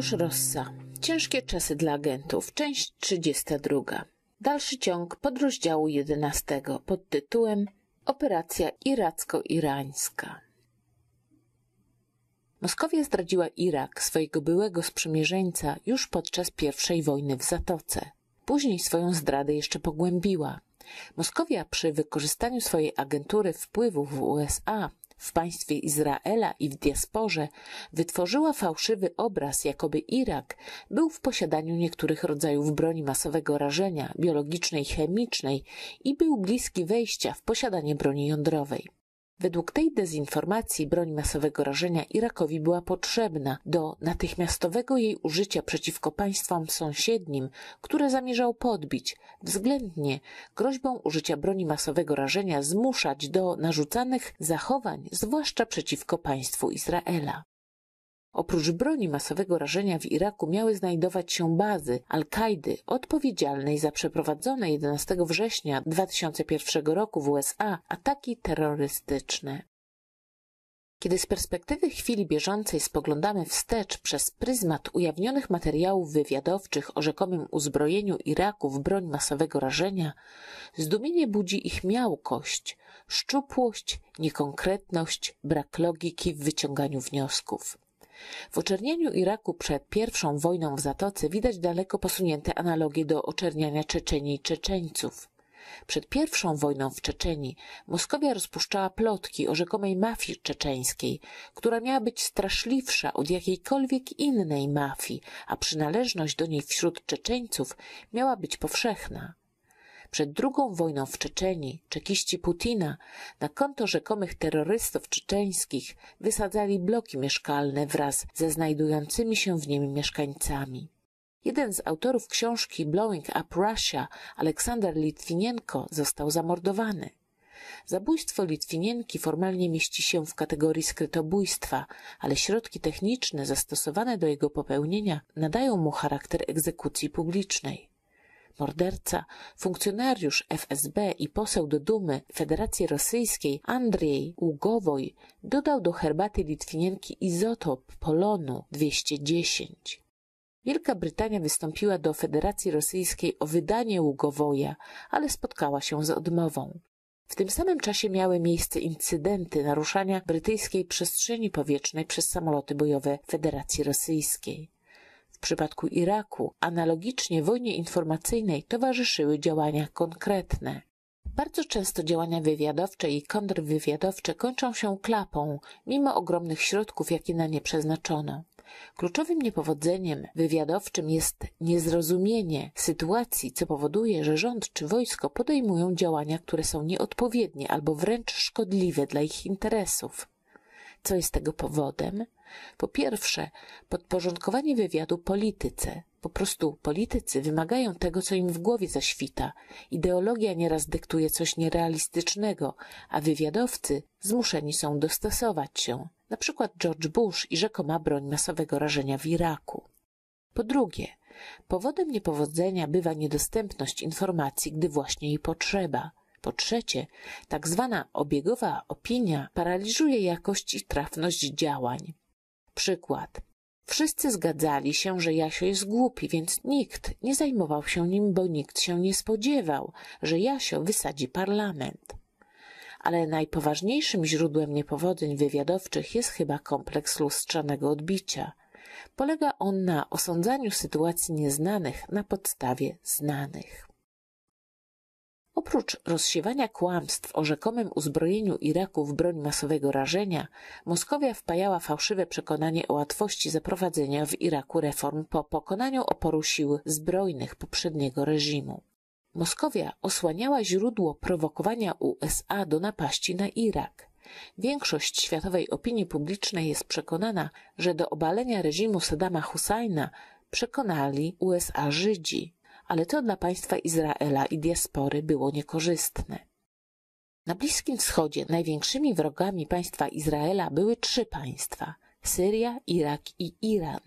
Grzegorz Rossa. Ciężkie czasy dla agentów. Część 32. Dalszy ciąg podrozdziału 11 pod tytułem Operacja iracko-irańska. Moskowia zdradziła Irak, swojego byłego sprzymierzeńca, już podczas pierwszej wojny w Zatoce. Później swoją zdradę jeszcze pogłębiła. Moskowia przy wykorzystaniu swojej agentury wpływów w USA w państwie Izraela i w diasporze wytworzyła fałszywy obraz, jakoby Irak był w posiadaniu niektórych rodzajów broni masowego rażenia, biologicznej, chemicznej i był bliski wejścia w posiadanie broni jądrowej. Według tej dezinformacji broń masowego rażenia Irakowi była potrzebna do natychmiastowego jej użycia przeciwko państwom sąsiednim, które zamierzał podbić, względnie groźbą użycia broni masowego rażenia zmuszać do narzucanych zachowań, zwłaszcza przeciwko państwu Izraela. Oprócz broni masowego rażenia w Iraku miały znajdować się bazy Al-Kaidy odpowiedzialnej za przeprowadzone 11 września 2001 roku w USA ataki terrorystyczne. Kiedy z perspektywy chwili bieżącej spoglądamy wstecz przez pryzmat ujawnionych materiałów wywiadowczych o rzekomym uzbrojeniu Iraku w broń masowego rażenia, zdumienie budzi ich miałkość, szczupłość, niekonkretność, brak logiki w wyciąganiu wniosków. W oczernieniu Iraku przed pierwszą wojną w Zatoce widać daleko posunięte analogie do oczerniania Czeczeni i Czeczeńców. Przed pierwszą wojną w Czeczeni Moskowia rozpuszczała plotki o rzekomej mafii czeczeńskiej, która miała być straszliwsza od jakiejkolwiek innej mafii, a przynależność do niej wśród Czeczeńców miała być powszechna. Przed drugą wojną w Czeczeni czekiści Putina na konto rzekomych terrorystów czeczeńskich wysadzali bloki mieszkalne wraz ze znajdującymi się w nim mieszkańcami. Jeden z autorów książki Blowing Up Russia, Aleksander Litwinienko, został zamordowany. Zabójstwo Litwinienki formalnie mieści się w kategorii skrytobójstwa, ale środki techniczne zastosowane do jego popełnienia nadają mu charakter egzekucji publicznej morderca, funkcjonariusz FSB i poseł do Dumy Federacji Rosyjskiej Andrzej Ługowoj dodał do herbaty Litwinienki izotop polonu 210. Wielka Brytania wystąpiła do Federacji Rosyjskiej o wydanie Ługowoja, ale spotkała się z odmową. W tym samym czasie miały miejsce incydenty naruszania brytyjskiej przestrzeni powietrznej przez samoloty bojowe Federacji Rosyjskiej w przypadku Iraku. Analogicznie wojnie informacyjnej towarzyszyły działania konkretne. Bardzo często działania wywiadowcze i kontrwywiadowcze kończą się klapą, mimo ogromnych środków, jakie na nie przeznaczono. Kluczowym niepowodzeniem wywiadowczym jest niezrozumienie sytuacji, co powoduje, że rząd czy wojsko podejmują działania, które są nieodpowiednie albo wręcz szkodliwe dla ich interesów. Co jest tego powodem? Po pierwsze, podporządkowanie wywiadu polityce. Po prostu politycy wymagają tego, co im w głowie zaświta. Ideologia nieraz dyktuje coś nierealistycznego, a wywiadowcy zmuszeni są dostosować się. Na przykład George Bush i rzekoma broń masowego rażenia w Iraku. Po drugie, powodem niepowodzenia bywa niedostępność informacji, gdy właśnie jej potrzeba – po trzecie, tak zwana obiegowa opinia paraliżuje jakość i trafność działań. Przykład. Wszyscy zgadzali się, że Jasio jest głupi, więc nikt nie zajmował się nim, bo nikt się nie spodziewał, że Jasio wysadzi parlament. Ale najpoważniejszym źródłem niepowodzeń wywiadowczych jest chyba kompleks lustrzanego odbicia. Polega on na osądzaniu sytuacji nieznanych na podstawie znanych. Oprócz rozsiewania kłamstw o rzekomym uzbrojeniu Iraku w broń masowego rażenia, Moskowia wpajała fałszywe przekonanie o łatwości zaprowadzenia w Iraku reform po pokonaniu oporu sił zbrojnych poprzedniego reżimu. Moskowia osłaniała źródło prowokowania USA do napaści na Irak. Większość światowej opinii publicznej jest przekonana, że do obalenia reżimu Saddama Husajna przekonali USA Żydzi ale to dla państwa Izraela i diaspory było niekorzystne. Na Bliskim Wschodzie największymi wrogami państwa Izraela były trzy państwa: Syria, Irak i Iran.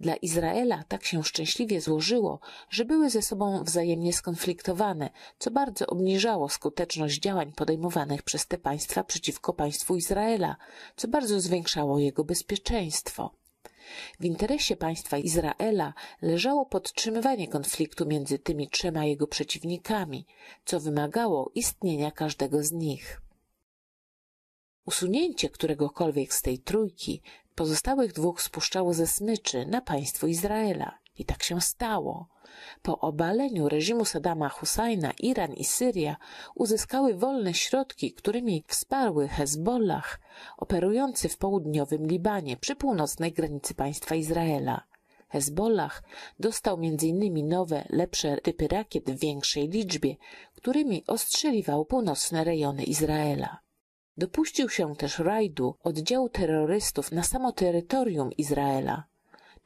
Dla Izraela tak się szczęśliwie złożyło, że były ze sobą wzajemnie skonfliktowane, co bardzo obniżało skuteczność działań podejmowanych przez te państwa przeciwko państwu Izraela, co bardzo zwiększało jego bezpieczeństwo. W interesie państwa Izraela leżało podtrzymywanie konfliktu między tymi trzema jego przeciwnikami, co wymagało istnienia każdego z nich. Usunięcie któregokolwiek z tej trójki pozostałych dwóch spuszczało ze smyczy na państwo Izraela i tak się stało. Po obaleniu reżimu Sadama Husajna Iran i Syria uzyskały wolne środki, którymi wsparły Hezbollah operujący w południowym Libanie przy północnej granicy państwa Izraela. Hezbollah dostał m.in. nowe, lepsze typy rakiet w większej liczbie, którymi ostrzeliwał północne rejony Izraela. Dopuścił się też rajdu oddziału terrorystów na samo terytorium Izraela.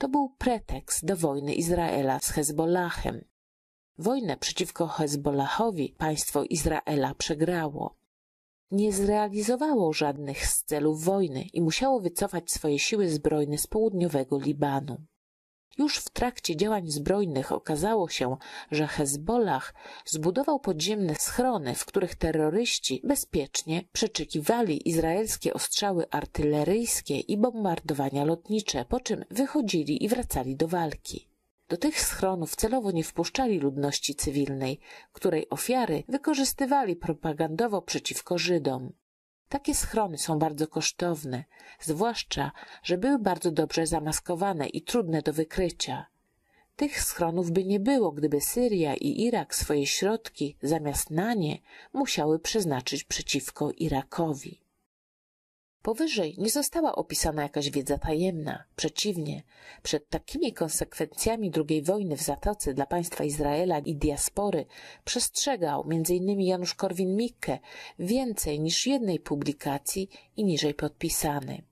To był pretekst do wojny Izraela z Hezbollahem. Wojnę przeciwko Hezbollahowi państwo Izraela przegrało. Nie zrealizowało żadnych z celów wojny i musiało wycofać swoje siły zbrojne z południowego Libanu. Już w trakcie działań zbrojnych okazało się, że Hezbollah zbudował podziemne schrony, w których terroryści bezpiecznie przeczekiwali izraelskie ostrzały artyleryjskie i bombardowania lotnicze, po czym wychodzili i wracali do walki. Do tych schronów celowo nie wpuszczali ludności cywilnej, której ofiary wykorzystywali propagandowo przeciwko Żydom. Takie schrony są bardzo kosztowne, zwłaszcza, że były bardzo dobrze zamaskowane i trudne do wykrycia. Tych schronów by nie było, gdyby Syria i Irak swoje środki zamiast na nie musiały przeznaczyć przeciwko Irakowi. Powyżej nie została opisana jakaś wiedza tajemna. Przeciwnie, przed takimi konsekwencjami II wojny w Zatoce dla państwa Izraela i diaspory przestrzegał m.in. Janusz Korwin-Mikke więcej niż jednej publikacji i niżej podpisany.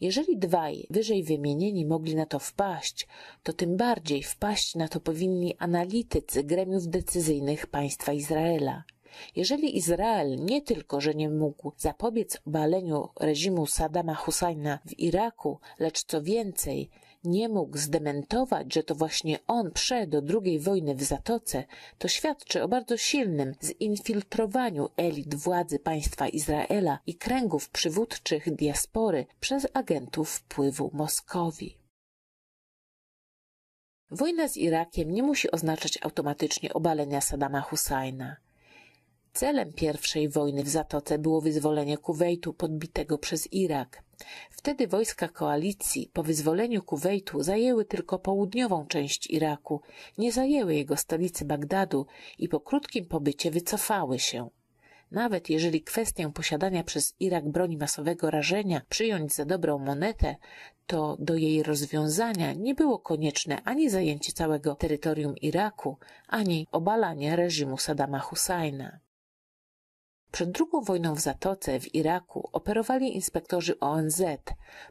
Jeżeli dwaj wyżej wymienieni mogli na to wpaść, to tym bardziej wpaść na to powinni analitycy gremiów decyzyjnych państwa Izraela – jeżeli Izrael nie tylko, że nie mógł zapobiec obaleniu reżimu Saddama Husajna w Iraku, lecz co więcej, nie mógł zdementować, że to właśnie on przed do drugiej wojny w Zatoce, to świadczy o bardzo silnym zinfiltrowaniu elit władzy państwa Izraela i kręgów przywódczych diaspory przez agentów wpływu Moskowi. Wojna z Irakiem nie musi oznaczać automatycznie obalenia Saddama Husajna. Celem pierwszej wojny w Zatoce było wyzwolenie Kuwejtu podbitego przez Irak. Wtedy wojska koalicji po wyzwoleniu Kuwejtu zajęły tylko południową część Iraku, nie zajęły jego stolicy Bagdadu i po krótkim pobycie wycofały się. Nawet jeżeli kwestię posiadania przez Irak broni masowego rażenia przyjąć za dobrą monetę, to do jej rozwiązania nie było konieczne ani zajęcie całego terytorium Iraku, ani obalanie reżimu Saddama Husajna. Przed drugą wojną w Zatoce w Iraku operowali inspektorzy ONZ,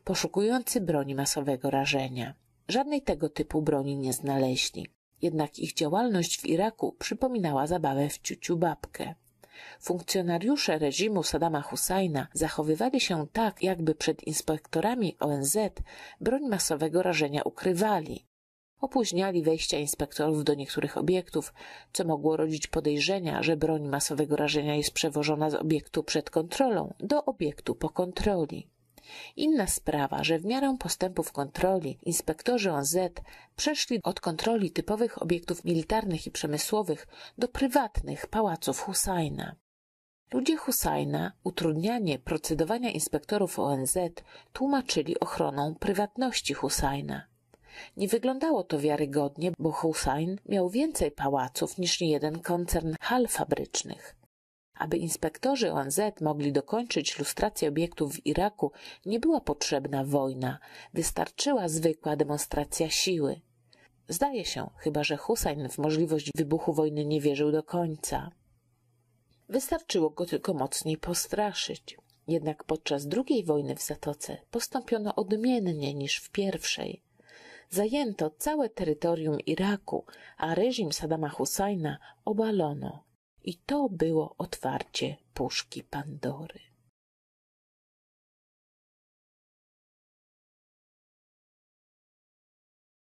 poszukujący broni masowego rażenia. Żadnej tego typu broni nie znaleźli. Jednak ich działalność w Iraku przypominała zabawę w ciuciu babkę. Funkcjonariusze reżimu Sadama Husajna zachowywali się tak, jakby przed inspektorami ONZ broń masowego rażenia ukrywali, opóźniali wejścia inspektorów do niektórych obiektów, co mogło rodzić podejrzenia, że broń masowego rażenia jest przewożona z obiektu przed kontrolą do obiektu po kontroli. Inna sprawa, że w miarę postępów kontroli inspektorzy ONZ przeszli od kontroli typowych obiektów militarnych i przemysłowych do prywatnych pałaców Husajna. Ludzie Husajna utrudnianie procedowania inspektorów ONZ tłumaczyli ochroną prywatności Husajna. Nie wyglądało to wiarygodnie, bo Hussein miał więcej pałaców niż niejeden koncern hal fabrycznych. Aby inspektorzy ONZ mogli dokończyć lustrację obiektów w Iraku, nie była potrzebna wojna, wystarczyła zwykła demonstracja siły. Zdaje się, chyba że Hussein w możliwość wybuchu wojny nie wierzył do końca. Wystarczyło go tylko mocniej postraszyć. Jednak podczas drugiej wojny w Zatoce postąpiono odmiennie niż w pierwszej. Zajęto całe terytorium Iraku, a reżim Saddama Husajna obalono. I to było otwarcie puszki Pandory.